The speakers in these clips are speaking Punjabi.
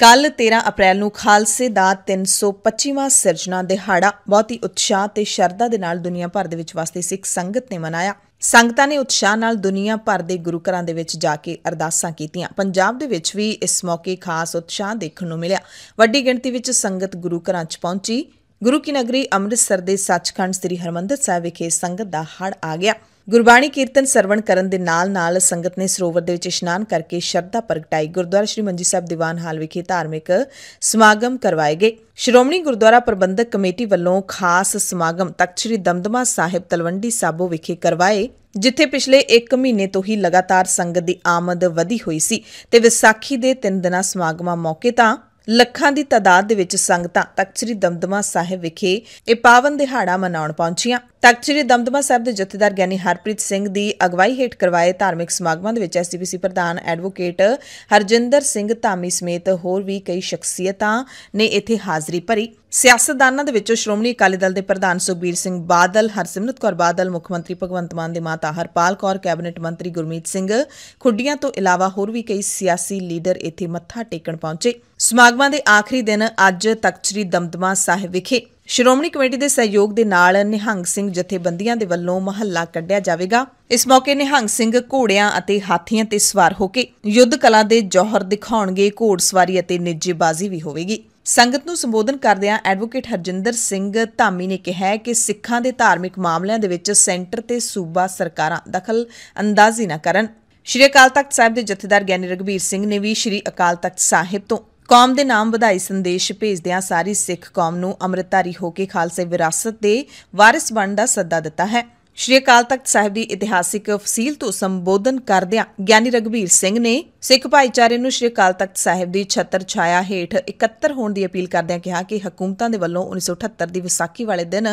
ਕੱਲ 13 ਅਪ੍ਰੈਲ ਨੂੰ ਖਾਲਸੇ ਦਾ 325ਵਾਂ ਸਿਰਜਣਾ ਦਿਹਾੜਾ ਬਹੁਤ ਹੀ ਉਤਸ਼ਾਹ ਤੇ ਸ਼ਰਧਾ ਦੇ ਨਾਲ ਦੁਨੀਆ ਭਰ ਦੇ ਵਿੱਚ ਵਸਦੇ ਸਿੱਖ ਸੰਗਤ ਨੇ ਮਨਾਇਆ ਸੰਗਤਾਂ ਨੇ ਉਤਸ਼ਾਹ ਨਾਲ ਦੁਨੀਆ ਭਰ ਦੇ ਗੁਰੂ ਘਰਾਂ ਦੇ ਵਿੱਚ ਜਾ ਕੇ ਅਰਦਾਸਾਂ ਕੀਤੀਆਂ ਪੰਜਾਬ ਦੇ ਵਿੱਚ ਵੀ ਇਸ ਮੌਕੇ ਖਾਸ ਉਤਸ਼ਾਹ ਦੇਖਣ ਨੂੰ ਮਿਲਿਆ ਵੱਡੀ ਗਿਣਤੀ ਵਿੱਚ ਸੰਗਤ ਗੁਰੂ ਘਰਾਂ 'ਚ ਪਹੁੰਚੀ ਗੁਰੂ ਕੀ ਨਗਰੀ ਅੰਮ੍ਰਿਤਸਰ ਦੇ ਸੱਚਖੰਡ ਸ੍ਰੀ ਹਰਮੰਦਰ ਸਾਹਿਬ ਵਿਖੇ ਸੰਗਤ ਦਾ ਹੜ ਆ ਗਿਆ ਗੁਰਬਾਣੀ ਕੀਰਤਨ ਸਰਵਣ ਕਰਨ ਦੇ ਨਾਲ-ਨਾਲ ਸੰਗਤ ਨੇ ਸਰੋਵਰ ਦੇ ਵਿੱਚ ਇਸ਼ਨਾਨ ਕਰਕੇ ਸ਼ਰਧਾ ਪ੍ਰਗਟਾਈ ਗੁਰਦੁਆਰਾ ਸ੍ਰੀ ਮੰਜੀ ਸਾਹਿਬ ਦੀਵਾਨ ਹਾਲ ਵਿਖੇ ਧਾਰਮਿਕ ਸਮਾਗਮ ਕਰਵਾਏ ਗਏ ਸ਼੍ਰੋਮਣੀ ਗੁਰਦੁਆਰਾ ਪ੍ਰਬੰਧਕ ਕਮੇਟੀ ਵੱਲੋਂ ਖਾਸ ਸਮਾਗਮ ਤਖਤ ਸ੍ਰੀ ਦਮਦਮਾ ਸਾਹਿਬ ਤਲਵੰਡੀ ਸਾਬੋ ਵਿਖੇ ਕਰਵਾਏ ਜਿੱਥੇ ਪਿਛਲੇ 1 ਮਹੀਨੇ ਤੋਂ ਹੀ ਲਗਾਤਾਰ ਸੰਗਤ ਦੀ ਆਮਦ ਵਧੀ ਹੋਈ ਸੀ ਤੇ ਵਿਸਾਖੀ ਦੇ 3 ਦਿਨਾਂ ਸਮਾਗਮਾਂ ਮੌਕੇ ਤਾਂ ਲੱਖਾਂ ਦੀ ਤਾਦਾਦ ਦੇ ਵਿੱਚ ਸੰਗਤਾਂ ਤਖਤ ਸ੍ਰੀ ਦਮਦਮਾ ਸਾਹਿਬ ਵਿਖੇ ਇਹ ਪਾਵਨ ਦਿਹਾੜਾ ਮਨਾਉਣ ਪਹੁੰਚੀਆਂ ਤਖਤ ਸ੍ਰੀ ਦਮਦਮਾ ਸਾਹਿਬ ਦੇ ਜਥੇਦਾਰ ਗਿਆਨੀ ਹਰਪ੍ਰੀਤ ਸਿੰਘ ਦੀ ਅਗਵਾਈ ਹੇਠ ਕਰਵਾਏ ਧਾਰਮਿਕ ਸਮਾਗਮਾਂ ਦੇ ਵਿੱਚ ਐਸਡੀਪੀਸੀ ਪ੍ਰਧਾਨ ਐਡਵੋਕੇਟ ਹਰਜਿੰਦਰ ਸਿੰਘ ਧਾਮੀ ਸਮੇਤ ਹੋਰ ਵੀ ਕਈ ਸ਼ਖਸੀਅਤਾਂ ਨੇ ਇੱਥੇ ਹਾਜ਼ਰੀ ਭਰੀ ਸਿਆਸਤਦਾਨਾਂ ਦੇ ਵਿੱਚੋਂ ਸ਼੍ਰੋਮਣੀ ਅਕਾਲੀ ਦਲ ਦੇ ਪ੍ਰਧਾਨ ਸੁਖਬੀਰ ਸਿੰਘ ਬਾਦਲ, ਹਰਸਿਮਰਤ ਕੌਰ ਬਾਦਲ, ਮੁੱਖ ਮੰਤਰੀ ਭਗਵੰਤ ਮਾਨ ਦੇ ਮਾਤਾ ਹਰਪਾਲ ਕੌਰ, ਕੈਬਨਿਟ ਮੰਤਰੀ ਗੁਰਮੀਤ ਸਿੰਘ ਖੁੱਡੀਆਂ ਤੋਂ ਇਲਾਵਾ ਹੋਰ ਵੀ ਕਈ ਸਿਆਸੀ ਲੀਡਰ ਇੱਥੇ ਮੱਥਾ ਟੇਕਣ ਪਹੁੰਚੇ। ਸਮਾਗਮਾਂ ਦੇ ਆਖਰੀ ਦਿਨ ਅੱਜ ਸ੍ਰੀ ਦਮਦਮਾ ਸਾਹਿਬ ਵਿਖੇ ਸ਼੍ਰੋਮਣੀ ਕਮੇਟੀ ਦੇ ਸਹਿਯੋਗ ਦੇ ਨਾਲ ਨਿਹੰਗ ਸਿੰਘ ਜਥੇਬੰਦੀਆਂ ਦੇ ਵੱਲੋਂ ਮਹੱਲਾ ਕੱਢਿਆ ਜਾਵੇਗਾ ਇਸ ਮੌਕੇ ਨਿਹੰਗ ਸਿੰਘ ਘੋੜਿਆਂ ਅਤੇ ਹਾਥੀਆਂ ਤੇ ਸਵਾਰ ਹੋ ਕੇ ਯੁੱਧ ਕਲਾ ਦੇ ਜੌਹਰ ਦਿਖਾਉਣਗੇ ਘੋੜਸਵਾਰੀ ਅਤੇ ਨਿੱਜੀ ਬਾਜ਼ੀ ਵੀ ਹੋਵੇਗੀ ਸੰਗਤ ਨੂੰ ਸੰਬੋਧਨ ਕਰਦਿਆਂ ਐਡਵੋਕੇਟ ਹਰਜਿੰਦਰ ਸਿੰਘ ਧਾਮੀ ਨੇ ਕਿਹਾ ਕਿ ਸਿੱਖਾਂ ਦੇ ਧਾਰਮਿਕ ਮਾਮਲਿਆਂ ਦੇ ਵਿੱਚ ਸੈਂਟਰ ਤੇ ਸੂਬਾ ਸਰਕਾਰਾਂ ਦਖਲ ਅੰਦਾਜ਼ੀ ਨਾ ਕਰਨ ਸ਼੍ਰੀ ਅਕਾਲ ਤਖਤ ਸਾਹਿਬ ਦੇ ਜਥੇਦਾਰ ਗਿਆਨੀ ਰਗਵੀਰ ਸਿੰਘ ਨੇ ਵੀ ਸ਼੍ਰੀ ਅਕਾਲ ਤਖਤ ਸਾਹਿਬ ਤੋਂ ਕੌਮ ਦੇ ਨਾਮ ਵਧਾਈ ਸੰਦੇਸ਼ ਭੇਜਦਿਆਂ ਸਾਰੀ ਸਿੱਖ ਕੌਮ ਨੂੰ ਅੰਮ੍ਰਿਤਧਾਰੀ ਹੋ ਕੇ ਖਾਲਸੇ ਵਿਰਾਸਤ ਦੇ ਵਾਰਿਸ ਬਣਨ ਦਾ ਸੱਦਾ ਦਿੱਤਾ ਹੈ ਸ਼੍ਰੀ ਅਕਾਲ ਤਖਤ ਸਾਹਿਬ ਦੀ ਇਤਿਹਾਸਿਕ ਫਸੀਲ ਤੋਂ ਸੰਬੋਧਨ ਕਰਦਿਆਂ ਗਿਆਨੀ ਰਗਵੀਰ ਸਿੰਘ ਨੇ ਸਿੱਖ ਭਾਈਚਾਰੇ ਨੂੰ ਸ਼੍ਰੀ ਅਕਾਲ ਤਖਤ ਸਾਹਿਬ ਦੀ ਛਤਰ ਛਾਇਆ ਹੇਠ ਇਕੱਤਰ ਹੋਣ ਦੀ ਅਪੀਲ ਕਰਦਿਆਂ ਕਿਹਾ ਕਿ ਹਕੂਮਤਾਂ ਦੇ ਵੱਲੋਂ 1978 ਦੀ ਵਿਸਾਖੀ ਵਾਲੇ ਦਿਨ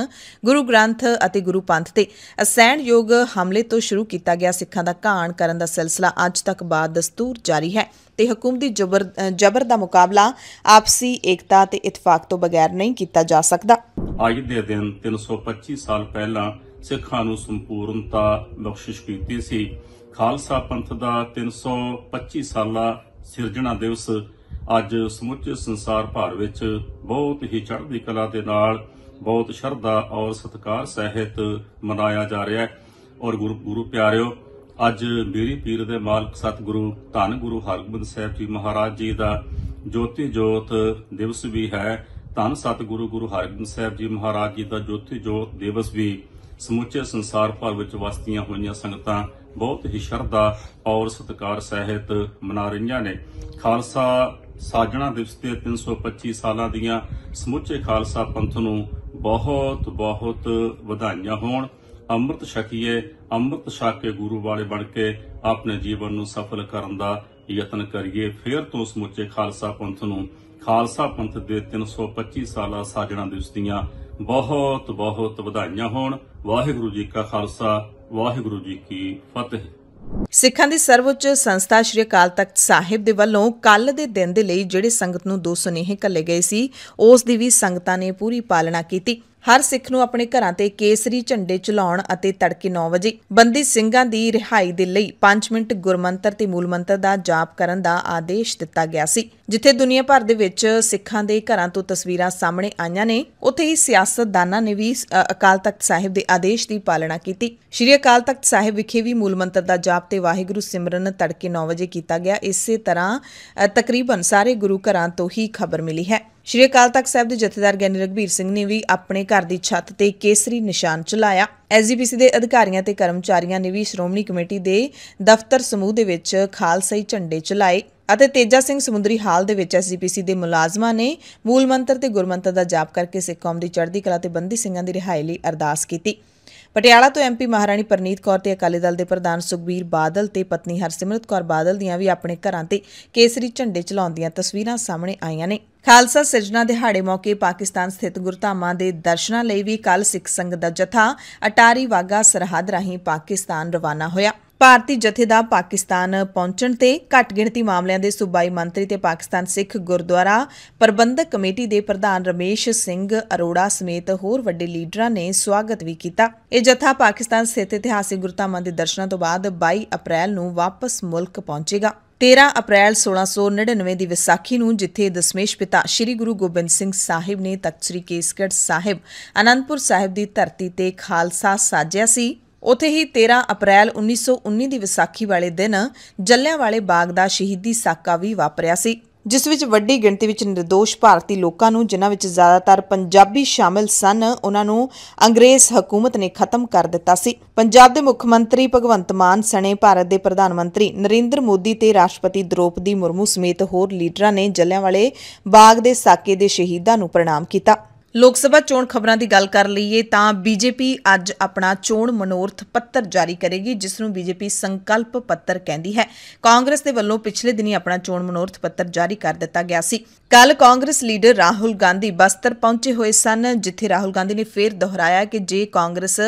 ਗੁਰੂ ਗ੍ਰੰਥ ਅਤੇ ਗੁਰੂ ਪੰਥ ਤੇ ਅਸਹਿਣਯੋਗ ਹਮਲੇ ਤੋਂ ਸ਼ੁਰੂ ਕੀਤਾ ਗਿਆ ਸਿੱਖਾਂ ਦਾ ਘਾਣ ਕਰਨ ਦਾ ਸਿਲਸਿਲਾ ਅੱਜ ਤੱਕ ਬਾਦ ਦਸਤੂਰ ਜਾਰੀ ਹੈ ਤੇ ਹਕੂਮਤ ਦੀ ਜ਼ਬਰ ਜ਼ਬਰ ਦਾ ਮੁਕਾਬਲਾ ਆਪਸੀ ਏਕਤਾ ਤੇ ਇਤਫਾਕ ਤੋਂ ਬਗੈਰ ਨਹੀਂ ਕੀਤਾ ਜਾ ਸਕਦਾ ਅੱਜ ਦੇ ਦਿਨ 325 ਸਾਲ ਪਹਿਲਾਂ ਸਿੱਖਾਂ ਨੂੰ ਸੰਪੂਰਨਤਾ ਬਖਸ਼ਿਸ਼ ਕੀਤੀ ਸੀ ਖਾਲਸਾ ਪੰਥ ਦਾ 325 ਸਾਲਾ ਸਿਰਜਣਾ ਦਿਵਸ ਅੱਜ ਸਮੁੱਚੇ ਸੰਸਾਰ ਭਰ ਵਿੱਚ ਬਹੁਤ ਹੀ ਚੜ੍ਹਦੀ ਕਲਾ ਦੇ ਨਾਲ ਬਹੁਤ ਸ਼ਰਧਾ ਔਰ ਸਤਿਕਾਰ ਸਹਿਤ ਮਨਾਇਆ ਜਾ ਰਿਹਾ ਹੈ ਔਰ ਗੁਰੂ ਗੁਰੂ ਪਿਆਰਿਓ ਅੱਜ ਮੇਰੀ ਪੀਰ ਦੇ ਮਾਲਕ ਸਤਿਗੁਰੂ ਧੰਨ ਗੁਰੂ ਹਰਗੋਬਿੰਦ ਸਾਹਿਬ ਜੀ ਮਹਾਰਾਜ ਜੀ ਦਾ ਜੋਤੀ ਜੋਤ ਦਿਵਸ ਵੀ ਹੈ ਧੰਨ ਸਤਿਗੁਰੂ ਗੁਰੂ ਹਰਗੋਬਿੰਦ ਸਾਹਿਬ ਜੀ ਮਹਾਰਾਜ ਜੀ ਦਾ ਜੋਤੀ ਜੋਤ ਦਿਵਸ ਵੀ ਸਮੁੱਚੇ ਸੰਸਾਰ ਭਰ ਵਿੱਚ ਵਸਤੀਆਂ ਹੋਈਆਂ ਸੰਗਤਾਂ ਬਹੁਤ ਹੀ ਸ਼ਰਧਾ ਔਰ ਸਤਿਕਾਰ ਸਹਿਤ ਮਨਾ ਰਹੀਆਂ ਨੇ ਖਾਲਸਾ ਸਾਜਣਾ ਦਿਵਸ ਤੇ 325 ਸਾਲਾਂ ਦੀਆਂ ਸਮੁੱਚੇ ਖਾਲਸਾ ਪੰਥ ਨੂੰ ਬਹੁਤ ਬਹੁਤ ਵਧਾਈਆਂ ਹੋਣ ਅੰਮ੍ਰਿਤ ਛਕੀਏ ਅੰਮ੍ਰਿਤ ਛਕ ਕੇ ਗੁਰੂ ਵਾਲੇ ਬਣ ਕੇ ਆਪਣੇ ਜੀਵਨ ਨੂੰ ਸਫਲ ਕਰਨ ਦਾ ਯਤਨ ਕਰੀਏ ਫਿਰ ਤੋਂ ਸਮੁੱਚੇ ਖਾਲਸਾ ਪੰਥ ਨੂੰ ਖਾਲਸਾ ਪੰਥ ਦੇ 325 ਸਾਲਾ ਸਾਜਣਾ ਦਿਵਸ ਦੀਆਂ ਬਹੁਤ ਬਹੁਤ ਵਧਾਈਆਂ ਹੋਣ ਵਾਹਿਗੁਰੂ ਜੀ ਕਾ ਖਾਲਸਾ ਵਾਹਿਗੁਰੂ ਜੀ ਕੀ ਫਤਿਹ ਸਿੱਖਾਂ ਦੀ ਸਰਵਉੱਚ ਸੰਸਥਾ ਸ਼੍ਰੀ ਅਕਾਲ ਤਖਤ ਸਾਹਿਬ ਦੇ ਵੱਲੋਂ ਕੱਲ ਦੇ ਦਿਨ ਦੇ ਲਈ ਜਿਹੜੇ ਸੰਗਤ ਨੂੰ ਦੋ ਸੁਨੇਹੇ ਕੱਲੇ ਗਏ ਸੀ ਉਸ ਦੀ ਵੀ ਸੰਗਤਾਂ ਨੇ ਪੂਰੀ ਪਾਲਣਾ ਕੀਤੀ ਹਰ ਸਿੱਖ ਨੂੰ ਆਪਣੇ ਘਰਾਂ ਤੇ ਕੇਸਰੀ ਝੰਡੇ ਚਲਾਉਣ ਅਤੇ ਤੜਕੇ 9 ਵਜੇ ਬੰਦੀ ਸਿੰਘਾਂ ਦੀ ਰਿਹਾਈ ਦੇ ਲਈ 5 ਮਿੰਟ ਗੁਰਮੰਤਰ ਤੇ ਮੂਲ ਮੰਤਰ ਦਾ ਜਾਪ ਕਰਨ ਦਾ ਆਦੇਸ਼ ਦਿੱਤਾ ਗਿਆ ਸੀ ਜਿੱਥੇ ਦੁਨੀਆ ਭਰ ਦੇ ਵਿੱਚ ਸਿੱਖਾਂ ਦੇ ਘਰਾਂ ਤੋਂ ਤਸਵੀਰਾਂ ਸਾਹਮਣੇ ਆਈਆਂ ਨੇ ਉੱਥੇ ਹੀ ਸਿਆਸਤਦਾਨਾਂ ਨੇ ਵੀ ਅਕਾਲ ਤਖਤ ਸਾਹਿਬ ਦੇ ਆਦੇਸ਼ ਦੀ ਪਾਲਣਾ ਕੀਤੀ ਸ਼੍ਰੀ ਅਕਾਲ ਤਖਤ ਸਾਹਿਬ ਵਿਖੇ ਵੀ ਮੂਲ ਮੰਤਰ ਦਾ ਜਾਪ ਤੇ ਵਾਹਿਗੁਰੂ ਸਿਮਰਨ ਤੜਕੇ 9 ਵਜੇ ਕੀਤਾ ਗਿਆ ਇਸੇ ਤਰ੍ਹਾਂ ਤਕਰੀਬਨ ਸਾਰੇ ਗੁਰੂ ਘਰਾਂ ਤੋਂ ਹੀ ਖਬਰ ਮਿਲੀ ਹੈ ਸ਼੍ਰੀ ਅਕਾਲ ਤਖਤ ਸਾਹਿਬ ਦੇ ਜਥੇਦਾਰ ਗਿਆਨੀ ਰਗਵੀਰ ਸਿੰਘ ਨੇ ਵੀ ਆਪਣੇ ਘਰ ਦੀ ਛੱਤ ਤੇ ਕੇਸਰੀ ਨਿਸ਼ਾਨ ਚਲਾਇਆ ਐਸਜੀਪੀਸੀ ਦੇ ਅਧਿਕਾਰੀਆਂ ਤੇ ਕਰਮਚਾਰੀਆਂ ਨੇ ਵੀ ਸ਼੍ਰੋਮਣੀ ਕਮੇਟੀ ਦੇ ਦਫ਼ਤਰ ਸਮੂਹ ਦੇ ਵਿੱਚ ਖਾਲਸਾਈ ਝੰਡੇ ਚਲਾਏ ਅਤੇ ਤੇਜਾ ਸਿੰਘ ਸਮੁੰਦਰੀ ਹਾਲ ਦੇ ਵਿੱਚ ਐਸਜੀਪੀਸੀ ਦੇ ਮੁਲਾਜ਼ਮਾਂ ਨੇ ਮੂਲ ਮੰਤਰ ਤੇ ਗੁਰਮੰਤਰ ਦਾ ਜਾਪ ਕਰਕੇ ਸਿੱਖ ਕੌਮ ਦੀ ਚੜ੍ਹਦੀ ਕਲਾ ਤੇ ਬੰਦੀ ਸਿੰਘਾਂ ਦੀ ਰਿਹਾਈ ਲਈ ਅਰਦਾਸ ਕੀਤੀ ਪਟਿਆਲਾ ਤੋਂ ਐਮਪੀ ਮਹਾਰਾਣੀ ਪਰਨੀਤ ਕੌਰ ਤੇ ਅਕਾਲੀ ਦਲ ਦੇ ਪ੍ਰਧਾਨ ਸੁਖਬੀਰ ਬਾਦਲ ਤੇ ਪਤਨੀ ਹਰਸਿਮਰਤ ਕੌਰ ਬਾਦਲ ਦੀਆਂ ਵੀ ਆਪਣੇ ਘਰਾਂ ਤੇ ਕੇਸਰੀ ਝੰਡੇ ਚਲਾਉਂਦੀਆਂ ਤਸਵੀਰਾਂ ਸਾਹਮਣੇ ਆਈਆਂ ਨੇ ਖਾਲਸਾ ਸਿਰਜਣਾ ਦਿਹਾੜੇ ਮੌਕੇ ਪਾਕਿਸਤਾਨ ਸਥਿਤ ਗੁਰਧਾਮਾਂ ਦੇ ਦਰਸ਼ਨਾਂ ਲਈ ਵੀ ਕੱਲ ਸਿੱਖ ਸੰਗਤ ਦਾ ਜਥਾ ਅਟਾਰੀ ਵਾਗਾ ਸਰਹੱਦ ਰਾਹੀਂ ਪਾਕਿਸਤਾਨ ਰਵਾਨਾ ਹੋਇਆ ਭਾਰਤੀ ਜਥੇ ਦਾ ਪਾਕਿਸਤਾਨ ਪਹੁੰਚਣ ਤੇ ਘੱਟ ਗਿਣਤੀ ਮਾਮਲਿਆਂ ਦੇ ਸੂਬਾਈ ਮੰਤਰੀ ਤੇ ਪਾਕਿਸਤਾਨ ਸਿੱਖ ਗੁਰਦੁਆਰਾ ਪ੍ਰਬੰਧਕ ਕਮੇਟੀ ਦੇ ਪ੍ਰਧਾਨ ਰਮੇਸ਼ ਸਿੰਘ ਅਰੋੜਾ ਸਮੇਤ ਹੋਰ ਵੱਡੇ ਲੀਡਰਾਂ ਨੇ ਸਵਾਗਤ ਵੀ ਕੀਤਾ ਇਹ ਜਥਾ ਪਾਕਿਸਤਾਨ ਸਥਿਤ ਇਤਿਹਾਸਿਕ ਗੁਰਧਾਮਾਂ ਦੇ ਦਰਸ਼ਨਾਂ ਤੋਂ ਬਾਅਦ 22 ਅਪ੍ਰੈਲ ਨੂੰ ਵਾਪਸ ਮੁਲਕ ਪਹੁੰਚੇਗਾ 13 ਅਪ੍ਰੈਲ 1699 ਦੀ ਵਿਸਾਖੀ ਨੂੰ ਜਿੱਥੇ ਦਸ਼ਮੇਸ਼ ਪਿਤਾ ਸ੍ਰੀ ਗੁਰੂ ਗੋਬਿੰਦ ਸਿੰਘ ਸਾਹਿਬ ਨੇ ਤਖਤ ਸ੍ਰੀ ਕੇਸਗੜ੍ਹ ਸਾਹਿਬ ਅਨੰਦਪੁਰ ਸਾਹਿਬ ਦੀ ਧਰਤੀ ਤੇ ਖਾਲਸਾ ਸਾਜਿਆ ਸੀ ਉਥੇ ਹੀ 13 ਅਪ੍ਰੈਲ 1919 ਦੀ ਵਿਸਾਖੀ ਵਾਲੇ ਦਿਨ ਜੱਲਿਆਂਵਾਲੇ ਬਾਗ ਦਾ ਸ਼ਹੀਦੀ ਸਾਕਾ ਵੀ ਵਾਪਰਿਆ ਸੀ ਜਿਸ ਵਿੱਚ ਵੱਡੀ ਗਿਣਤੀ ਵਿੱਚ ਨਿਰਦੋਸ਼ ਭਾਰਤੀ ਲੋਕਾਂ ਨੂੰ ਜਿਨ੍ਹਾਂ ਵਿੱਚ ਜ਼ਿਆਦਾਤਰ ਪੰਜਾਬੀ ਸ਼ਾਮਿਲ ਸਨ ਉਹਨਾਂ ਨੂੰ ਅੰਗਰੇਜ਼ ਹਕੂਮਤ ਨੇ ਖਤਮ ਕਰ ਦਿੱਤਾ ਸੀ ਪੰਜਾਬ ਦੇ ਮੁੱਖ ਮੰਤਰੀ ਭਗਵੰਤ ਮਾਨ ਸਣੇ ਭਾਰਤ ਦੇ ਪ੍ਰਧਾਨ ਮੰਤਰੀ ਨਰਿੰਦਰ ਮੋਦੀ ਤੇ ਰਾਸ਼ਟਰਪਤੀ ਦ੍ਰੋਪਦੀ ਮੁਰਮੂ ਸਮੇਤ ਹੋਰ ਲੀਡਰਾਂ ਨੇ ਜਲਿਆਂਵਾਲੇ ਬਾਗ ਦੇ ਸਾਕੇ ਦੇ ਸ਼ਹੀਦਾਂ ਨੂੰ ਪ੍ਰਣਾਮ ਕੀਤਾ ਲੋਕ ਸਭਾ ਚੋਣ ਖਬਰਾਂ ਦੀ ਗੱਲ ਕਰ ਲਈਏ ਤਾਂ ਬੀਜੇਪੀ ਅੱਜ ਆਪਣਾ ਚੋਣ ਮਨੋਰਥ ਪੱਤਰ ਜਾਰੀ ਕਰੇਗੀ ਜਿਸ ਨੂੰ ਬੀਜੇਪੀ ਸੰਕਲਪ ਪੱਤਰ ਕਹਿੰਦੀ ਹੈ ਕਾਂਗਰਸ ਦੇ ਵੱਲੋਂ ਪਿਛਲੇ ਦਿਨੀ ਆਪਣਾ ਚੋਣ ਮਨੋਰਥ ਪੱਤਰ ਜਾਰੀ ਕਰ ਦਿੱਤਾ ਗਿਆ ਸੀ ਕੱਲ ਕਾਂਗਰਸ ਲੀਡਰ ਰਾਹੁਲ ਗਾਂਧੀ ਬਸਤਰ ਪਹੁੰਚੇ ਹੋਏ ਸਨ ਜਿੱਥੇ ਰਾਹੁਲ ਗਾਂਧੀ ਨੇ ਫੇਰ ਦੁਹਰਾਇਆ ਕਿ ਜੇ ਕਾਂਗਰਸ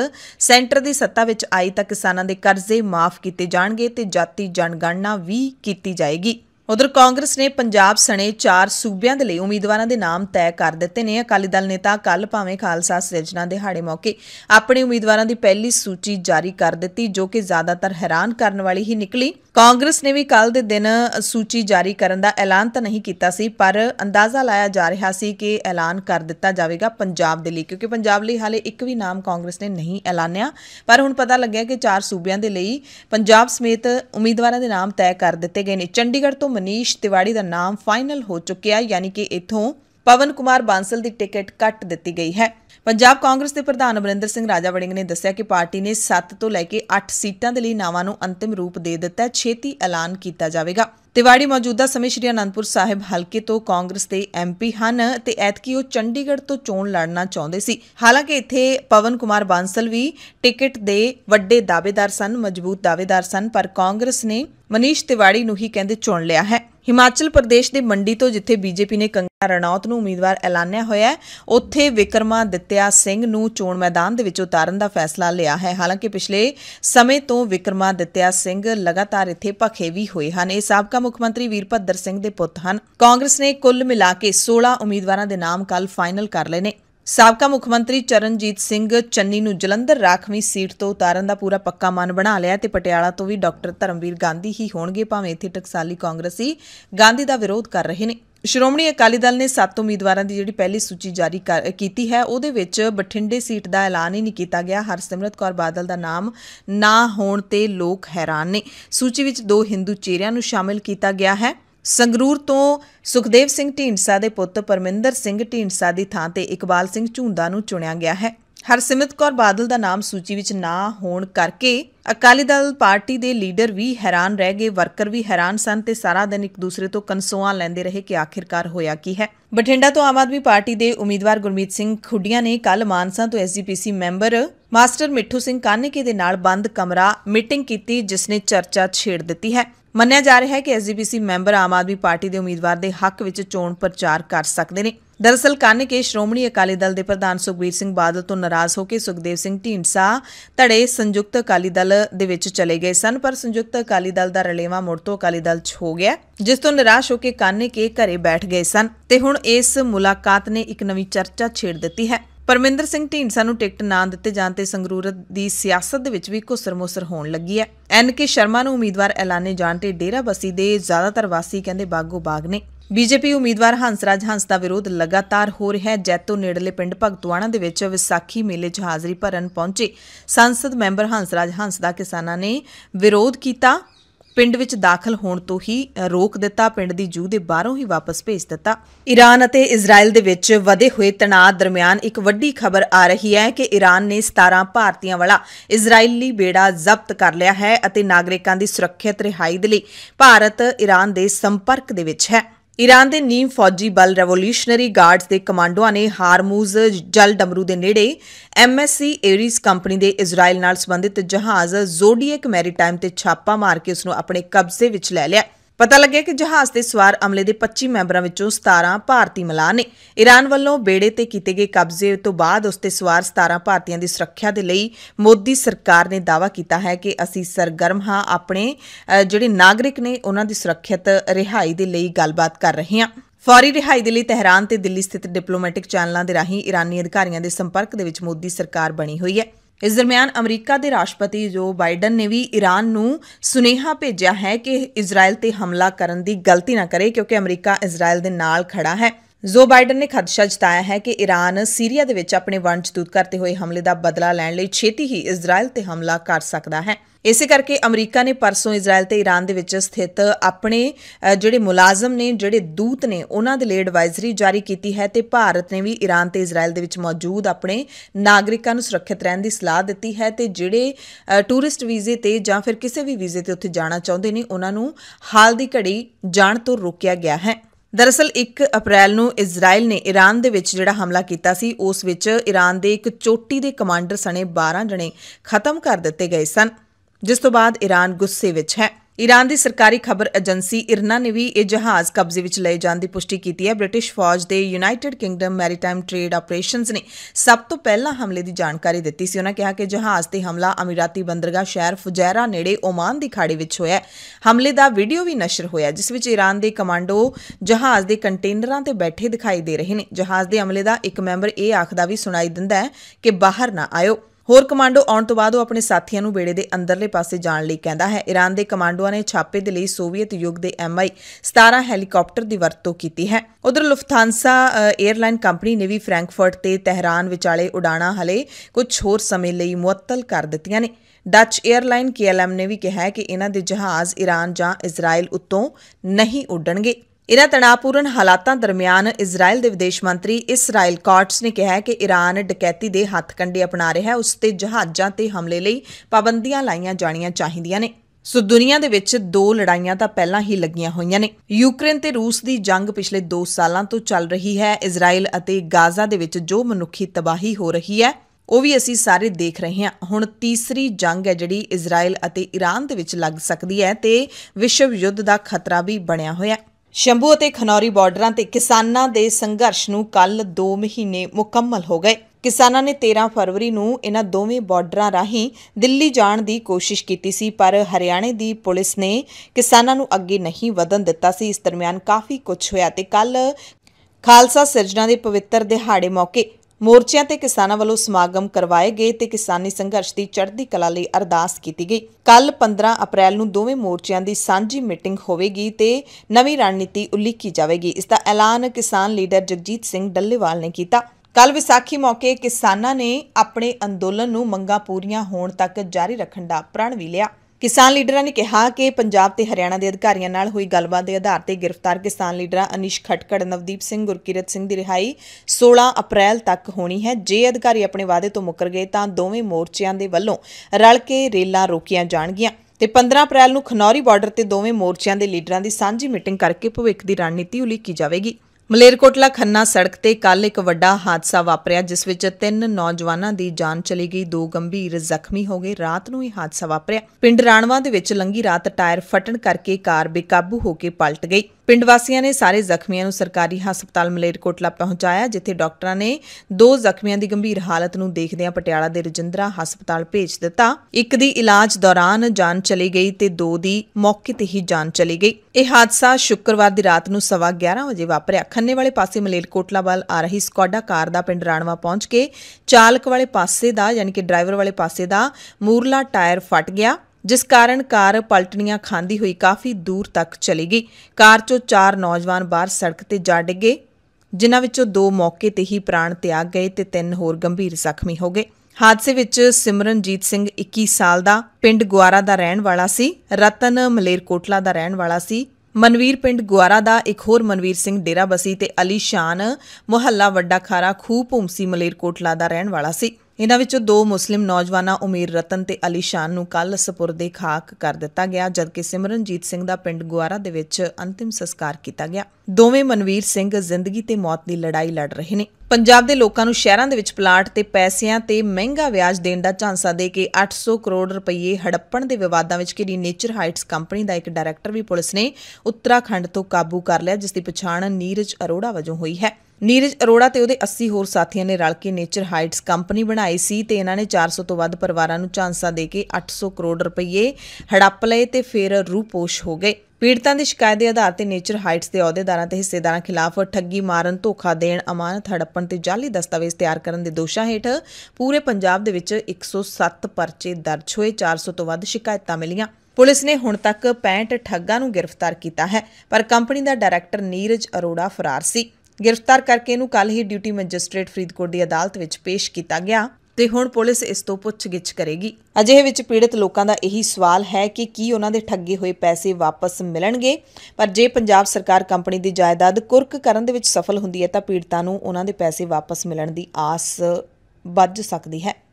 ਸੈਂਟਰ ਦੀ ਸੱਤਾ ਵਿੱਚ ਆਈ ਤਾਂ ਕਿਸਾਨਾਂ ਦੇ ਕਰਜ਼ੇ ਮਾਫ ਕੀਤੇ ਜਾਣਗੇ ਤੇ ਜਾਤੀ ਜਨਗਣਨਾ ਵੀ ਕੀਤੀ ਜਾਏਗੀ ਉਧਰ ਕਾਂਗਰਸ ਨੇ ਪੰਜਾਬ ਸਣੇ 4 ਸੂਬਿਆਂ ਦੇ ਲਈ ਉਮੀਦਵਾਰਾਂ ਦੇ ਨਾਮ ਤੈਅ ਕਰ ਦਿੱਤੇ ਨੇ ਅਕਾਲੀ ਦਲ ਨੇਤਾ ਕੱਲ ਭਾਵੇਂ ਖਾਲਸਾ ਸਿਰਜਣਾ ਦਿਹਾੜੇ ਮੌਕੇ ਆਪਣੇ ਉਮੀਦਵਾਰਾਂ ਦੀ ਪਹਿਲੀ ਸੂਚੀ ਜਾਰੀ ਕਰ ਦਿੱਤੀ ਜੋ ਕਿ ਜ਼ਿਆਦਾਤਰ ਹੈਰਾਨ ਕਰਨ ਵਾਲੀ ਹੀ ਨਿਕਲੀ ਕਾਂਗਰਸ ਨੇ ਵੀ ਕੱਲ ਦੇ ਦਿਨ ਸੂਚੀ ਜਾਰੀ ਕਰਨ ਦਾ ਐਲਾਨ ਤਾਂ ਨਹੀਂ ਕੀਤਾ ਸੀ ਪਰ ਅੰਦਾਜ਼ਾ ਲਾਇਆ ਜਾ ਰਿਹਾ ਸੀ ਕਿ ਐਲਾਨ ਕਰ ਦਿੱਤਾ ਜਾਵੇਗਾ ਪੰਜਾਬ ਦੇ ਲਈ ਕਿਉਂਕਿ ਪੰਜਾਬ ਲਈ ਹਾਲੇ ਇੱਕ ਵੀ ਨਾਮ ਕਾਂਗਰਸ ਨੇ ਨਹੀਂ ਐਲਾਨਿਆ ਪਰ ਹੁਣ ਪਤਾ ਲੱਗਿਆ ਕਿ ਚਾਰ ਸੂਬਿਆਂ ਦੇ ਲਈ ਪੰਜਾਬ ਸਮੇਤ ਉਮੀਦਵਾਰਾਂ ਦੇ ਨਾਮ ਤੈਅ ਕਰ ਦਿੱਤੇ ਗਏ ਨੇ ਚੰਡੀਗੜ੍ਹ ਤੋਂ ਮਨੀਸ਼ ਤਿਵਾੜੀ ਦਾ ਨਾਮ ਫਾਈਨਲ ਹੋ ਚੁੱਕਿਆ ਯਾਨੀ ਕਿ ਇਥੋਂ ਪਵਨ ਕੁਮਾਰ ਬਾਂਸਲ ਦੀ ਟਿਕਟ ਕੱਟ ਦਿੱਤੀ ਗਈ ਹੈ ਪੰਜਾਬ ਕਾਂਗਰਸ ਦੇ ਪ੍ਰਧਾਨ ਅਮਰਿੰਦਰ ਸਿੰਘ ਰਾਜਾ ਵੜਿੰਗ ਨੇ ਦੱਸਿਆ ਕਿ ਪਾਰਟੀ ਨੇ 7 ਤੋਂ ਲੈ ਕੇ 8 ਸੀਟਾਂ ਦੇ ਲਈ ਨਾਵਾਂ ਨੂੰ ਅੰਤਿਮ ਰੂਪ ਦੇ ਦਿੱਤਾ ਹੈ ਛੇਤੀ ਐਲਾਨ ਕੀਤਾ ਜਾਵੇਗਾ ਤਿਵਾੜੀ ਮੌਜੂਦਾ ਸਮੇਂ ਸ਼੍ਰੀ ਅਨੰਦਪੁਰ ਸਾਹਿਬ ਹਲਕੇ ਤੋਂ ਕਾਂਗਰਸ ਦੇ ਐਮਪੀ ਹਨ ਤੇ ਐਤਕੀ ਉਹ ਚੰਡੀਗੜ੍ਹ ਤੋਂ ਚੋਣ ਲੜਨਾ ਚਾਹੁੰਦੇ ਸੀ ਹਾਲਾਂਕਿ ਇੱਥੇ ਪਵਨ ਕੁਮਾਰ ਬਾਂਸਲ ਵੀ ਟਿਕਟ ਦੇ ਵੱਡੇ ਦਾਅਵੇਦਾਰ ਸਨ ਮਜ਼ਬੂਤ ਦਾਅਵੇਦਾਰ ਸਨ ਪਰ ਕਾਂਗਰਸ ਨੇ ਮਨੀਸ਼ ਤਿਵਾੜੀ ਨੂੰ ਹੀ ਕਹਿੰਦੇ ਚੁਣ ਲਿਆ ਹੈ ਹਿਮਾਚਲ ਪ੍ਰਦੇਸ਼ ਦੇ ਮੰਡੀ ਤੋਂ ਜਿੱਥੇ ਬੀਜੇਪੀ ਨੇ ਕੰਗਨਾ ਰਣੌਤ ਨੂੰ ਉਮੀਦਵਾਰ ਐਲਾਨਿਆ ਹੋਇਆ ਹੈ ਉੱਥੇ ਵਿਕਰਮਾ ਦਿੱਤਿਆ ਸਿੰਘ ਨੂੰ ਚੋਣ ਮੈਦਾਨ ਦੇ ਵਿੱਚ ਉਤਾਰਨ ਦਾ ਫੈਸਲਾ ਲਿਆ ਹੈ ਹਾਲਾਂਕਿ ਪਿਛਲੇ ਸਮੇਂ ਤੋਂ ਵਿਕਰਮਾ ਦਿੱਤਿਆ ਸਿੰਘ ਲਗਾਤਾਰ ਇੱਥੇ ਭਖੇ ਵੀ ਹੋਏ ਹਨ ਇਹ ਸਾਬਕਾ ਮੁੱਖ ਮੰਤਰੀ ਵੀਰਭੱਦਰ ਸਿੰਘ ਦੇ ਪੁੱਤ ਹਨ ਕਾਂਗਰਸ ਨੇ ਕੁੱਲ ਮਿਲਾ ਕੇ 16 ਉਮੀਦਵਾਰਾਂ ਦੇ ਨਾਮ ਕੱਲ ਫਾਈਨਲ ਕਰ ਲਏ ਨੇ ਸਾਬਕਾ ਮੁੱਖ ਮੰਤਰੀ ਚਰਨਜੀਤ ਸਿੰਘ ਚੰਨੀ ਨੂੰ ਜਲੰਧਰ ਰਾਖਵੀਂ ਸੀਟ ਤੋਂ ਉਤਾਰਨ ਦਾ ਪੂਰਾ ਪੱਕਾ ਮਨ ਬਣਾ ਲਿਆ ਤੇ ਪਟਿਆਲਾ ਤੋਂ ਵੀ ਡਾਕਟਰ ਧਰਮਵੀਰ ਗਾਂਧੀ ਹੀ ਹੋਣਗੇ ਭਾਵੇਂ ਇੱਥੇ ਟਕਸਾਲੀ ਕਾਂਗਰਸੀ ਗਾਂਧੀ ਦਾ ਵਿਰੋਧ ਕਰ ਰਹੇ ਨੇ ਸ਼੍ਰੋਮਣੀ ਅਕਾਲੀ ਦਲ ਨੇ 7 ਉਮੀਦਵਾਰਾਂ ਦੀ ਜਿਹੜੀ ਪਹਿਲੀ ਸੂਚੀ ਜਾਰੀ ਕੀਤੀ ਹੈ ਉਹਦੇ ਵਿੱਚ ਬਠਿੰਡੇ ਸੀਟ ਦਾ ਐਲਾਨ ਹੀ ਨਹੀਂ ਕੀਤਾ ਗਿਆ ਹਰਸਿਮਰਤ ਕੌਰ ਬਾਦਲ ਦਾ ਨਾਮ ਨਾ ਹੋਣ ਤੇ ਲੋਕ ਹੈਰਾਨ ਨੇ ਸੂਚੀ ਵਿੱਚ ਦੋ ਹਿੰਦੂ ਚਿਹਰਿਆਂ ਨੂੰ ਸ਼ਾਮਿਲ ਕੀਤਾ ਗਿਆ ਹੈ ਸੰਗਰੂਰ ਤੋਂ ਸੁਖਦੇਵ ਸਿੰਘ ਢੀਂਡਸਾ ਦੇ ਪੁੱਤ ਪਰਮਿੰਦਰ ਸਿੰਘ ਢੀਂਡਸਾ ਦੀ ਥਾਂ ਤੇ ਇਕਬਾਲ ਸਿੰਘ ਝੁੰਦਾ ਨੂੰ ਚੁਣਿਆ ਗਿਆ ਹੈ ਹਰਸਿਮਰਤ ਕੌਰ ਬਾਦਲ ਦਾ ਨਾਮ ਸੂਚੀ ਵਿੱਚ ਨਾ ਹੋਣ ਕਰਕੇ ਅਕਾਲੀ ਦਲ ਪਾਰਟੀ ਦੇ ਲੀਡਰ ਵੀ ਹੈਰਾਨ ਰਹਿ ਗਏ ਵਰਕਰ ਵੀ ਹੈਰਾਨ ਸਨ ਤੇ ਸਾਰਾ ਦਿਨ ਇੱਕ ਦੂਸਰੇ ਤੋਂ ਕੰਸੋਆਂ ਲੈਂਦੇ ਰਹੇ ਕਿ ਆਖਿਰਕਾਰ ਹੋਇਆ ਕੀ ਹੈ ਬਠਿੰਡਾ ਤੋਂ ਆਮ ਆਦਮੀ ਪਾਰਟੀ ਦੇ ਉਮੀਦਵਾਰ ਗੁਰਮੀਤ ਸਿੰਘ ਖੁੱਡੀਆਂ ਨੇ ਕੱਲ ਮਾਨਸਾ ਤੋਂ SGPC member master Mitthu Singh Kaneke ਦੇ ਨਾਲ ਬੰਦ ਕਮਰਾ ਮੀਟਿੰਗ ਕੀਤੀ ਜਿਸ ਨੇ ਚਰਚਾ ਛੇੜ ਦਿੱਤੀ ਹੈ ਮੰਨਿਆ ਜਾ ਰਿਹਾ ਹੈ ਕਿ SGPC member Aam Aadmi party ਦੇ ਉਮੀਦਵਾਰ ਦੇ ਹੱਕ ਵਿੱਚ ਚੋਣ ਪ੍ਰਚਾਰ ਕਰ ਸਕਦੇ ਨੇ ਦਰਅਸਲ ਕੇ ਸ਼੍ਰੋਮਣੀ ਅਕਾਲੀ ਦਲ ਦੇ ਪ੍ਰਧਾਨ ਸੁਖਬੀਰ ਸਿੰਘ ਬਾਦਲ ਤੋਂ ਨਾਰਾਜ਼ ਹੋ ਕੇ ਸੁਖਦੇਵ ਸਿੰਘ ਢੀਂਡਸਾ ਧੜੇ ਸੰਯੁਕਤ ਅਕਾਲੀ ਦਲ ਦੇ ਵਿੱਚ ਚਲੇ ਗਏ ਸਨ ਪਰ ਸੰਯੁਕਤ ਅਕਾਲੀ ਦਲ ਦਾ ਰਲੇਵਾ ਮੁੜ ਤੋਂ ਅਕਾਲੀ ਦਲ 'ਚ ਹੋ ਗਿਆ ਜਿਸ ਤੋਂ ਨਿਰਾਸ਼ ਹੋ ਕੇ ਕੇ ਘਰੇ ਬੈਠ ਗਏ ਸਨ ਤੇ ਹੁਣ ਇਸ ਮੁਲਾਕਾਤ ਨੇ ਇੱਕ ਨਵੀਂ ਚਰਚਾ ਛੇੜ ਦਿੱਤੀ ਹੈ ਪਰਮਿੰਦਰ ਸਿੰਘ ਢੀਂਡਸਾ ਨੂੰ ਟਿਕਟ ਨਾ ਦਿੱਤੇ ਜਾਣ ਤੇ ਸੰਗਰੂਰ ਦੀ ਸਿਆਸਤ ਦੇ ਵਿੱਚ ਵੀ ਘੁਸਰਮੋਸਰ ਹੋਣ ਲੱਗੀ ਹੈ ਐਨ ਕੇ ਸ਼ਰਮਾ ਨੂੰ ਉਮੀਦਵਾਰ ਐਲਾਨੇ ਜਾਣ ਤੇ ਡੇਰਾ ਬਸੀ ਦੇ ਜ਼ਿਆਦਾਤਰ ਵਾਸੀ ਕਹਿੰਦੇ ਬਾਗੋ ਬਾਗ ਨੇ ਬੀਜੇਪੀ ਉਮੀਦਵਾਰ ਹੰਸਰਾਜ ਹੰਸ ਦਾ ਵਿਰੋਧ ਲਗਾਤਾਰ ਹੋ ਰਿਹਾ ਹੈ ਜੈਤੋ ਨੇੜਲੇ ਪਿੰਡ ਭਗਤਵਾਣਾ ਦੇ ਵਿੱਚ ਵਿਸਾਖੀ ਮੇਲੇ 'ਚ ਹਾਜ਼ਰੀ ਭਰਨ ਪਹੁੰਚੇ ਸੰਸਦ ਮੈਂਬਰ ਹੰਸਰਾਜ ਹੰਸ ਦਾ ਕਿਸਾਨਾਂ ਨੇ ਵਿਰੋਧ ਕੀਤਾ ਪਿੰਡ ਵਿੱਚ ਦਾਖਲ ਹੋਣ ਤੋਂ ਹੀ ਰੋਕ ਦਿੱਤਾ ਪਿੰਡ ਦੀ ਜੂ ਦੇ ਬਾਹਰੋਂ ਹੀ ਵਾਪਸ ਭੇਜ ਦਿੱਤਾ ਈਰਾਨ ਅਤੇ ਇਜ਼ਰਾਈਲ ਦੇ ਵਿੱਚ ਵਧੇ ਹੋਏ ਤਣਾਅ ਦਰਮਿਆਨ ਇੱਕ ਵੱਡੀ ਖਬਰ ਆ ਰਹੀ ਹੈ ਕਿ ਈਰਾਨ ਨੇ 17 ਭਾਰਤੀਆਂ ਵਾਲਾ ਇਜ਼ਰਾਈਲੀ ਬੇੜਾ ਜ਼ਬਤ ਕਰ ਲਿਆ ਹੈ ਅਤੇ ਨਾਗਰਿਕਾਂ ਦੀ ਸੁਰੱਖਿਅਤ ਰਿਹਾਈ ਦੇ ਲਈ ਭਾਰਤ ਈਰਾਨ ਦੇ ਸੰਪਰਕ ਦੇ ਵਿੱਚ ਹੈ ਈਰਾਨ ਦੇ ਨੀਮ ਫੌਜੀ ਬਲ ਰੈਵੋਲੂਸ਼ਨਰੀ ਗਾਰਡਸ ਦੇ ਕਮਾਂਡੋਆਂ ਨੇ ਹਾਰਮੂਜ਼ ਜਲ ਡਮਰੂ ਦੇ ਨੇੜੇ ਐਮਐਸਸੀ ਏਰੀਸ ਕੰਪਨੀ ਦੇ ਇਜ਼ਰਾਈਲ ਨਾਲ ਸੰਬੰਧਿਤ ਜਹਾਜ਼ ਜ਼ੋਡੀਅਕ ਮੈਰੀਟਾਈਮ ਤੇ ਛਾਪਾ ਮਾਰ ਕੇ ਉਸ ਨੂੰ ਆਪਣੇ ਕਬਜ਼ੇ ਵਿੱਚ ਲੈ ਲਿਆ ਪਤਾ ਲੱਗਿਆ ਕਿ ਜਹਾਜ਼ ਤੇ ਸਵਾਰ ਅਮਲੇ ਦੇ 25 ਮੈਂਬਰਾਂ ਵਿੱਚੋਂ 17 ਭਾਰਤੀ ਮਲਾਹ ਨੇ ਈਰਾਨ ਵੱਲੋਂ ਬੇੜੇ ਤੇ ਕੀਤੇ ਗਏ ਕਬਜ਼ੇ ਤੋਂ ਬਾਅਦ ਉਸ ਤੇ ਸਵਾਰ 17 ਭਾਰਤੀਆਂ ਦੀ ਸੁਰੱਖਿਆ ਦੇ ਲਈ ਮੋਦੀ ਸਰਕਾਰ ਨੇ ਦਾਅਵਾ ਕੀਤਾ ਹੈ ਕਿ ਅਸੀਂ ਸਰਗਰਮ ਹਾਂ ਆਪਣੇ ਜਿਹੜੇ ਨਾਗਰਿਕ ਨੇ ਉਹਨਾਂ ਦੀ ਸੁਰੱਖਿਅਤ ਰਿਹਾਈ ਦੇ ਲਈ ਗੱਲਬਾਤ ਕਰ ਰਹੇ ਹਾਂ ਫੌਰੀ ਰਿਹਾਈ ਦੇ ਲਈ ਤਹਿਰਾਨ ਤੇ ਦਿੱਲੀ ਸਥਿਤ ਡਿਪਲੋਮੈਟਿਕ ਚੈਨਲਾਂ ਦੇ ਰਾਹੀਂ ਈਰਾਨੀ ਅਧਿਕਾਰੀਆਂ ਦੇ ਸੰਪਰਕ ਦੇ ਵਿੱਚ ਮੋਦੀ ਸਰਕਾਰ ਬਣੀ ਹੋਈ ਹੈ ਇਸ ਦਰਮਿਆਨ ਅਮਰੀਕਾ ਦੇ ਰਾਸ਼ਟਰਪਤੀ ਜੋ ਬਾਈਡਨ ਨੇ ਵੀ ਈਰਾਨ ਨੂੰ ਸੁਨੇਹਾ ਭੇਜਿਆ ਹੈ ਕਿ ਇਜ਼ਰਾਈਲ ਤੇ ਹਮਲਾ ਕਰਨ ਦੀ ਗਲਤੀ ਨਾ ਕਰੇ ਕਿਉਂਕਿ ਅਮਰੀਕਾ ਇਜ਼ਰਾਈਲ ਦੇ ਨਾਲ ਖੜਾ ਹੈ ਜੋ ਬਾਈਡਨ ਨੇ ਖਦਸ਼ਾ ਜਤਾਇਆ ਹੈ ਕਿ ਈਰਾਨ ਸੀਰੀਆ ਦੇ ਵਿੱਚ ਆਪਣੇ ਦੂਤ ਕਰਤੇ ਹੋਏ ਹਮਲੇ ਦਾ ਬਦਲਾ ਲੈਣ ਲਈ ਛੇਤੀ ਹੀ ਇਜ਼ਰਾਈਲ ਤੇ ਹਮਲਾ ਕਰ ਸਕਦਾ ਹੈ ਇਸੇ ਕਰਕੇ ਅਮਰੀਕਾ ਨੇ ਪਰਸੋਂ ਇਜ਼ਰਾਈਲ ਤੇ ਈਰਾਨ ਦੇ ਵਿੱਚ ਸਥਿਤ ਆਪਣੇ ਜਿਹੜੇ ਮੁਲਾਜ਼ਮ ਨੇ ਜਿਹੜੇ ਦੂਤ ਨੇ ਉਹਨਾਂ ਦੇ ਲਈ ਐਡਵਾਈਜ਼ਰੀ ਜਾਰੀ ਕੀਤੀ ਹੈ ਤੇ ਭਾਰਤ ਨੇ ਵੀ ਈਰਾਨ ਤੇ ਇਜ਼ਰਾਈਲ ਦੇ ਵਿੱਚ ਮੌਜੂਦ ਆਪਣੇ ਨਾਗਰਿਕਾਂ ਨੂੰ ਸੁਰੱਖਿਅਤ ਰਹਿਣ ਦੀ ਸਲਾਹ ਦਿੱਤੀ ਹੈ ਤੇ ਜਿਹੜੇ ਟੂਰਿਸਟ ਵੀਜ਼ੇ ਤੇ ਜਾਂ ਫਿਰ ਕਿਸੇ ਵੀ ਵੀਜ਼ੇ ਤੇ ਉੱਥੇ ਜਾਣਾ ਚਾਹੁੰਦੇ ਨੇ ਉਹਨਾਂ ਨੂੰ ਹਾਲ ਦੀ ਘੜੀ ਜਾਣ ਤੋਂ ਰੋਕਿਆ ਗਿਆ ਹੈ ਦਰਅਸਲ 1 ਅਪ੍ਰੈਲ ਨੂੰ ਇਜ਼ਰਾਈਲ ਨੇ ਈਰਾਨ ਦੇ ਵਿੱਚ ਜਿਹੜਾ ਹਮਲਾ ਕੀਤਾ ਸੀ ਉਸ ਵਿੱਚ ਈਰਾਨ ਦੇ ਇੱਕ ਚੋਟੀ ਦੇ ਕਮਾਂਡਰ ਸਣੇ 12 ਜਣੇ ਖਤਮ ਕਰ ਦਿੱਤੇ ਗਏ ਸਨ ਜਿਸ ਤੋਂ ਬਾਅਦ ਈਰਾਨ ਗੁੱਸੇ ਵਿੱਚ ਹੈ ਈਰਾਨ ਦੀ ਸਰਕਾਰੀ ਖਬਰ ਏਜੰਸੀ ਇਰਨਾ ਨੇ ਵੀ ਇਹ ਜਹਾਜ਼ ਕਬਜ਼ੇ ਵਿੱਚ ਲਏ ਜਾਣ ਦੀ ਪੁਸ਼ਟੀ ਕੀਤੀ ਹੈ ਬ੍ਰਿਟਿਸ਼ ਫੌਜ ਦੇ United Kingdom Maritime Trade Operations ਨੇ ਸਭ ਤੋਂ ਪਹਿਲਾਂ ਹਮਲੇ ਦੀ ਜਾਣਕਾਰੀ ਦਿੱਤੀ ਸੀ ਉਹਨਾਂ ਕਿਹਾ ਕਿ ਜਹਾਜ਼ ਤੇ ਹਮਲਾ ਅਮੀਰਾਤੀ ਬੰਦਰਗਾਹ ਸ਼ਹਿਰ ਫੁਜੈਰਾ ਨੇੜੇ ਓਮਾਨ ਦੀ ਖਾੜੀ ਵਿੱਚ ਹੋਇਆ ਹਮਲੇ ਦਾ ਵੀਡੀਓ ਵੀ ਨਸ਼ਰ ਹੋਇਆ ਜਿਸ ਵਿੱਚ ਈਰਾਨ ਦੇ ਕਮਾਂਡੋ ਜਹਾਜ਼ ਦੇ ਕੰਟੇਨਰਾਂ ਤੇ ਬੈਠੇ ਦਿਖਾਈ ਦੇ ਰਹੇ ਨੇ ਜਹਾਜ਼ ਦੇ ਹਮਲੇ ਦਾ ਇੱਕ ਮੈਂਬਰ ਇਹ ਆਖਦਾ ਵੀ ਸੁਣਾਈ ਦਿੰਦਾ ਹੈ ਕਿ ਬਾਹਰ ਨਾ ਆਇਓ ਹੋਰ ਕਮਾਂਡੋ ਆਉਣ ਤੋਂ ਬਾਅਦ ਉਹ ਆਪਣੇ ਸਾਥੀਆਂ ਨੂੰ ਬੇੜੇ ਦੇ ਅੰਦਰਲੇ ਪਾਸੇ ਜਾਣ ਲਈ ਕਹਿੰਦਾ ਹੈ ਈਰਾਨ ਦੇ ਕਮਾਂਡੋਆਂ ਨੇ ਛਾਪੇ ਦੇ ਲਈ ਸੋਵੀਅਤ ਯੁੱਗ ਦੇ ਐਮਆਈ 17 ਹੈਲੀਕਾਪਟਰ ਦੀ ਵਰਤੋਂ ਕੀਤੀ ਹੈ ਉਧਰ ਲੁਫਥਾਂਸਾ 에ਅਰਲਾਈਨ ਕੰਪਨੀ ਨੇ ਵੀ ਫ੍ਰੈਂਕਫਰਟ ਤੇ ਤਹਿਰਾਨ ਵਿਚਾਲੇ ਉਡਾਣਾ ਹਲੇ ਕੁਝ ਹੋਰ ਸਮੇਂ ਲਈ ਮੁਅੱਤਲ ਕਰ ਦਿੱਤੀਆਂ ਨੇ ਡੱਚ 에ਅਰਲਾਈਨ KLM ਨੇ ਵੀ ਕਿਹਾ ਹੈ ਕਿ ਇਹਨਾਂ ਦੇ ਜਹਾਜ਼ ਈਰਾਨ ਜਾਂ ਇਜ਼ਰਾਈਲ ਉੱਤੋਂ ਨਹੀਂ ਉੱਡਣਗੇ ਇਨ੍ਹਾਂ ਤਣਾਅਪੂਰਨ ਹਾਲਾਤਾਂ ਦਰਮਿਆਨ ਇਜ਼ਰਾਈਲ ਦੇ ਵਿਦੇਸ਼ ਮੰਤਰੀ ਇਸਰਾਈਲ ਕਾਟਸ ਨੇ ਕਿਹਾ ਕਿ ਈਰਾਨ ਡਕੈਤੀ ਦੇ ਹੱਥਕੰਡੇ ਅਪਣਾ ਰਿਹਾ ਹੈ ਉਸ ਤੇ ਜਹਾਜ਼ਾਂ ਤੇ ਹਮਲੇ ਲਈ ਪਾਬੰਦੀਆਂ ਲਾਈਆਂ ਜਾਣੀਆਂ ਚਾਹੀਦੀਆਂ ਨੇ ਸੋ ਦੁਨੀਆ ਦੇ ਵਿੱਚ ਦੋ ਲੜਾਈਆਂ ਤਾਂ ਪਹਿਲਾਂ ਹੀ ਲੱਗੀਆਂ ਹੋਈਆਂ ਨੇ ਯੂਕਰੇਨ ਤੇ ਰੂਸ ਦੀ ਜੰਗ ਪਿਛਲੇ 2 ਸਾਲਾਂ ਤੋਂ ਚੱਲ ਰਹੀ ਹੈ ਇਜ਼ਰਾਈਲ ਅਤੇ ਗਾਜ਼ਾ ਦੇ ਵਿੱਚ ਜੋ ਮਨੁੱਖੀ ਤਬਾਹੀ ਹੋ ਰਹੀ ਹੈ ਉਹ ਵੀ ਅਸੀਂ ਸਾਰੇ ਦੇਖ ਰਹੇ ਹਾਂ ਹੁਣ ਤੀਸਰੀ ਜੰਗ ਹੈ ਜਿਹੜੀ ਇਜ਼ਰਾਈਲ ਅਤੇ ਈਰਾਨ ਦੇ ਵਿੱਚ ਲੱਗ ਸਕਦੀ ਹੈ ਤੇ ਵਿਸ਼ਵ ਯੁੱਧ ਦਾ ਖਤਰਾ ਵੀ ਬਣਿਆ ਹੋਇਆ ਹੈ ਸ਼ੰਭੂ ਅਤੇ ਖਨੌਰੀ ਬਾਰਡਰਾਂ ਤੇ ਕਿਸਾਨਾਂ ਦੇ ਸੰਘਰਸ਼ ਨੂੰ ਕੱਲ 2 ਮਹੀਨੇ ਮੁਕੰਮਲ ਹੋ ਗਏ ਕਿਸਾਨਾਂ ਨੇ 13 ਫਰਵਰੀ ਨੂੰ ਇਹਨਾਂ ਦੋਵੇਂ ਬਾਰਡਰਾਂ ਰਾਹੀਂ ਦਿੱਲੀ ਜਾਣ ਦੀ ਕੋਸ਼ਿਸ਼ ਕੀਤੀ ਸੀ ਪਰ ਹਰਿਆਣੇ ਦੀ ਪੁਲਿਸ ਨੇ ਕਿਸਾਨਾਂ ਨੂੰ ਅੱਗੇ ਨਹੀਂ ਵਧਣ ਦਿੱਤਾ ਸੀ ਇਸ ਦਰਮਿਆਨ ਕਾਫੀ ਕੁਝ ਹੋਇਆ ਤੇ ਕੱਲ ਖਾਲਸਾ ਸਿਰਜਣਾ ਦੇ ਪਵਿੱਤਰ ਦਿਹਾੜੇ ਮੌਕੇ ਮੋਰਚਿਆਂ ਤੇ ਕਿਸਾਨਾਂ ਵੱਲੋਂ ਸਮਾਗਮ ਕਰਵਾਏ ਗਏ ਤੇ ਕਿਸਾਨੀ ਸੰਘਰਸ਼ ਦੀ ਚੜ੍ਹਦੀ ਕਲਾ ਲਈ ਅਰਦਾਸ ਕੀਤੀ ਗਈ ਕੱਲ 15 ਅਪ੍ਰੈਲ ਨੂੰ ਦੋਵੇਂ ਮੋਰਚਿਆਂ ਦੀ ਸਾਂਝੀ ਮੀਟਿੰਗ ਹੋਵੇਗੀ ਤੇ ਨਵੀਂ ਰਣਨੀਤੀ ਉਲੀਕੀ ਜਾਵੇਗੀ ਇਸ ਦਾ ਐਲਾਨ ਕਿਸਾਨ ਲੀਡਰ ਜਗਜੀਤ ਸਿੰਘ ਡੱਲੇਵਾਲ ਨੇ ਕੀਤਾ ਕੱਲ ਵਿਸਾਖੀ ਮੌਕੇ ਕਿਸਾਨਾਂ ਨੇ ਆਪਣੇ ਅੰਦੋਲਨ ਨੂੰ ਮੰਗਾਂ ਪੂਰੀਆਂ ਹੋਣ ਤੱਕ ਜਾਰੀ ਰੱਖਣ ਦਾ ਪ੍ਰਣ ਵੀ ਲਿਆ ਕਿਸਾਨ ਲੀਡਰਾਂ ਨੇ ਕਿਹਾ ਕਿ ਪੰਜਾਬ ਤੇ ਹਰਿਆਣਾ ਦੇ ਅਧਿਕਾਰੀਆਂ ਨਾਲ ਹੋਈ ਗੱਲਬਾਤ ਦੇ ਆਧਾਰ ਤੇ ਗ੍ਰਿਫਤਾਰ ਕਿਸਾਨ ਲੀਡਰਾਂ ਅਨਿਸ਼ ਖਟਕੜ ਨਵਦੀਪ ਸਿੰਘ ਗੁਰਕੀਰਤ ਸਿੰਘ ਦੀ ਰਿਹਾਈ 16 ਅਪ੍ਰੈਲ ਤੱਕ ਹੋਣੀ ਹੈ ਜੇ ਅਧਿਕਾਰੀ ਆਪਣੇ ਵਾਅਦੇ ਤੋਂ ਮੁੱਕਰ ਗਏ ਤਾਂ ਦੋਵੇਂ ਮੋਰਚਿਆਂ ਦੇ ਵੱਲੋਂ ਰਲ ਕੇ ਰੇਲਾਂ ਰੋਕੀਆਂ ਜਾਣਗੀਆਂ ਤੇ 15 ਅਪ੍ਰੈਲ ਨੂੰ ਖਨੌਰੀ ਬਾਰਡਰ ਤੇ ਦੋਵੇਂ ਮੋਰਚਿਆਂ ਦੇ ਲੀਡਰਾਂ ਦੀ ਸਾਂਝੀ ਮੀਟਿੰਗ ਕਰਕੇ ਭਵਿੱਖ ਦੀ ਰਣਨੀਤੀ ਉਲੀਕੀ ਜਾਵੇਗੀ ਮਲੇਰਕੋਟਲਾ ਖੰਨਾ ਸੜਕ ਤੇ ਕੱਲ ਇੱਕ ਵੱਡਾ ਹਾਦਸਾ ਵਾਪਰਿਆ ਜਿਸ ਵਿੱਚ ਤਿੰਨ ਨੌਜਵਾਨਾਂ ਦੀ ਜਾਨ ਚਲੀ ਗਈ ਦੋ ਗੰਭੀਰ ਜ਼ਖਮੀ ਹੋ ਗਏ ਰਾਤ ਨੂੰ ਇਹ ਹਾਦਸਾ ਵਾਪਰਿਆ ਪਿੰਡ ਰਾਣਵਾ ਦੇ ਵਿੱਚ ਲੰਗੀ ਰਾਤ ਟਾਇਰ ਫਟਣ ਕਰਕੇ ਕਾਰ ਬੇਕਾਬੂ ਹੋ ਕੇ ਪਲਟ ਗਈ ਪਿੰਡ ਵਾਸੀਆਂ ਨੇ ਸਾਰੇ ਜ਼ਖਮੀਆਂ ਨੂੰ ਸਰਕਾਰੀ ਹਸਪਤਾਲ ਮਲੇਰਕੋਟਲਾ ਪਹੁੰਚਾਇਆ ਜਿੱਥੇ ਡਾਕਟਰਾਂ ਨੇ ਦੋ ਜ਼ਖਮੀਆਂ ਦੀ ਗੰਭੀਰ ਹਾਲਤ ਨੂੰ ਦੇਖਦਿਆਂ ਪਟਿਆਲਾ ਦੇ ਰਜਿੰਦਰਾ ਹਸਪਤਾਲ ਭੇਜ ਦਿੱਤਾ ਇੱਕ ਦੀ ਇਲਾਜ ਦੌਰਾਨ ਜਾਨ ਚਲੀ ਗਈ ਤੇ ਦੋ ਦੀ ਮੌਕੇ ਤੇ ਹੀ ਜਾਨ ਚਲੀ ਗਈ ਇਹ ਹਾਦਸਾ ਸ਼ੁੱਕਰਵਾਰ ਦੀ ਰਾਤ ਨੂੰ 11 ਵਜੇ ਵਾਪਰਿਆ ਖੰਨੇ ਵਾਲੇ ਪਾਸੇ ਮਲੇਰਕੋਟਲਾ ਵੱਲ ਆ ਰਹੀ ਸਕੋਡਾ ਕਾਰ ਦਾ ਪਿੰਡ ਰਾਣਵਾ ਪਹੁੰਚ ਕੇ ਚਾਲਕ ਵਾਲੇ ਪਾਸੇ ਦਾ ਯਾਨੀ ਕਿ ਡਰਾਈਵਰ ਵਾਲੇ ਪਾਸੇ ਦਾ ਮੂਰਲਾ ਟਾਇਰ ਫਟ ਗਿਆ ਜਿਸ ਕਾਰਨ ਕਾਰ ਪਲਟਣੀਆਂ ਖਾਂਦੀ ਹੋਈ ਕਾਫੀ ਦੂਰ ਤੱਕ ਚਲੀ ਗਈ ਕਾਰ 'ਚੋਂ ਚਾਰ ਨੌਜਵਾਨ ਬਾਹਰ ਸੜਕ ਤੇ ਜਾ ਡਿੱਗੇ ਜਿਨ੍ਹਾਂ ਵਿੱਚੋਂ ਦੋ ਮੌਕੇ ਤੇ ਹੀ ਪ੍ਰਾਣ ਤਿਆਗ ਗਏ ਤੇ ਤਿੰਨ ਹੋਰ ਗੰਭੀਰ ਜ਼ਖਮੀ ਹੋ ਗਏ ਹਾਦਸੇ ਵਿੱਚ ਸਿਮਰਨਜੀਤ ਸਿੰਘ 21 ਸਾਲ ਦਾ ਪਿੰਡ ਗੁਆਰਾ ਦਾ ਰਹਿਣ ਵਾਲਾ ਸੀ ਰਤਨ ਮਲੇਰਕੋਟਲਾ ਦਾ ਰਹਿਣ ਵਾਲਾ ਸੀ ਮਨਵੀਰ ਪਿੰਡ ਗੁਆਰਾ ਦਾ ਇੱਕ ਹੋਰ ਮਨਵੀਰ ਸਿੰਘ ਡੇਰਾਬਸੀ ਤੇ ਅਲੀ ਸ਼ਾਨ ਮੁਹੱਲਾ ਵੱਡਾ ਖਾਰਾ ਖੂਪੂਮਸੀ ਮਲੇਰ ਮਲੇਰਕੋਟਲਾ ਦਾ ਰਹਿਣ ਵਾਲਾ ਸੀ ਇਹਨਾਂ ਵਿੱਚੋਂ ਦੋ ਮੁਸਲਿਮ ਨੌਜਵਾਨਾਂ ਉਮੀਰ ਰਤਨ ਤੇ ਅਲੀ ਸ਼ਾਨ ਨੂੰ ਕੱਲ ਸਪੁਰਦੇ ਖਾਕ ਕਰ ਦਿੱਤਾ ਗਿਆ ਜਦਕਿ ਸਿਮਰਨਜੀਤ ਸਿੰਘ ਦਾ ਪਿੰਡ ਗੁਆਰਾ ਦੇ ਵਿੱਚ ਅੰਤਿਮ ਸੰਸਕਾਰ ਕੀਤਾ ਗਿਆ ਦੋਵੇਂ ਮਨਵੀਰ ਸਿੰਘ ਜ਼ਿੰਦਗੀ ਤੇ ਮੌਤ ਦੀ ਲੜਾਈ ਲੜ ਰਹੇ ਨੇ ਪੰਜਾਬ ਦੇ ਲੋਕਾਂ ਨੂੰ ਸ਼ਹਿਰਾਂ ਦੇ ਵਿੱਚ ਪਲਾਟ ਤੇ ਪੈਸਿਆਂ ਤੇ ਮਹਿੰਗਾ ਵਿਆਜ ਦੇਣ ਦਾ ਝਾਂਸਾ ਦੇ ਕੇ 800 ਕਰੋੜ ਰੁਪਏ ਹੜੱਪਣ ਦੇ ਵਿਵਾਦਾਂ ਵਿੱਚ ਘਿਰੀ ਨੇਚਰ ਹਾਈਟਸ ਕੰਪਨੀ ਦਾ ਇੱਕ ਡਾਇਰੈਕਟਰ ਵੀ ਪੁਲਿਸ ਨੇ ਉੱਤਰਾਖੰਡ ਤੋਂ ਕਾਬੂ ਕਰ ਲਿਆ ਜਿਸ ਦੀ ਪਛਾਣ ਨੀਰਜ ਅਰੋੜਾ ਵਜੋਂ ਹੋਈ ਹੈ ਨੀਰਜ ਅਰੋੜਾ ਤੇ ਉਹਦੇ 80 ਹੋਰ ਸਾਥੀਆਂ ਨੇ ਰਲ ਕੇ ਨੇਚਰ ਹਾਈਟਸ ਕੰਪਨੀ ਬਣਾਈ ਸੀ ਤੇ ਇਹਨਾਂ ਨੇ 400 ਤੋਂ ਵੱਧ ਪਰਿਵਾਰਾਂ ਨੂੰ ਝਾਂਸਾ ਦੇ ਕੇ 800 ਕਰੋੜ ਰੁਪਏ ਹੜੱਪ ਲਏ ਤੇ ਫਿਰ ਰੂਪੋਸ਼ ਹੋ ਗਏ ਪੀੜਤਾਂ ਦੀ ਸ਼ਿਕਾਇਤ ਦੇ ਆਧਾਰ ਤੇ ਨੇਚਰ ਹਾਈਟਸ ਦੇ ਅਹੁਦੇਦਾਰਾਂ ਤੇ ਹਿੱਸੇਦਾਰਾਂ ਖਿਲਾਫ ਠੱਗੀ ਮਾਰਨ ਧੋਖਾ ਦੇਣ ਅਮਾਨਤ ਹੜੱਪਣ ਤੇ ਜਾਲੀ ਦਸਤਾਵੇਜ਼ ਤਿਆਰ ਕਰਨ ਦੇ ਦੋਸ਼ਾਂ ਹੇਠ ਪੂਰੇ ਪੰਜਾਬ ਦੇ ਵਿੱਚ 107 ਪਰਚੇ ਦਰਜ ਹੋਏ 400 ਤੋਂ ਵੱਧ ਸ਼ਿਕਾਇਤਾਂ ਮਿਲੀਆਂ ਪੁਲਿਸ ਨੇ ਹੁਣ ਤੱਕ 65 ਠੱਗਾਂ ਨੂੰ ਗ੍ਰਿਫਤਾਰ ਕੀਤਾ ਹੈ ਪਰ ਕੰਪਨੀ ਦਾ ਡਾਇਰੈਕਟਰ ਨੀਰਜ ਅਰੋੜਾ ਫਰਾਰ ਸੀ ਗ੍ਰਿਫਤਾਰ ਕਰਕੇ ਇਹਨੂੰ ਕੱਲ ਹੀ ਡਿਊਟੀ ਮੈਜਿਸਟ੍ਰੇਟ ਫਰੀਦਕੋਟ ਦੀ ਅਦਾਲਤ ਵਿੱਚ ਪੇਸ਼ ਕੀਤਾ ਗਿਆ ਤੇ ਹੁਣ ਪੁਲਿਸ ਇਸ ਤੋਂ ਪੁੱਛਗਿੱਛ ਕਰੇਗੀ ਅਜਿਹੇ ਵਿੱਚ ਪੀੜਤ ਲੋਕਾਂ ਦਾ ਇਹੀ ਸਵਾਲ ਹੈ ਕਿ ਕੀ ਉਹਨਾਂ ਦੇ ਠੱਗੇ ਹੋਏ ਪੈਸੇ ਵਾਪਸ ਮਿਲਣਗੇ ਪਰ ਜੇ ਪੰਜਾਬ ਸਰਕਾਰ ਕੰਪਨੀ ਦੀ ਜਾਇਦਾਦ ਕੁਰਕ ਕਰਨ ਦੇ ਵਿੱਚ ਸਫਲ ਹੁੰਦੀ ਹੈ ਤਾਂ ਪੀੜਤਾਂ ਨੂੰ ਉਹਨਾਂ ਦੇ ਪੈਸੇ ਵਾਪਸ ਮਿਲਣ ਦੀ ਆਸ ਵੱਜ ਸਕਦੀ ਹੈ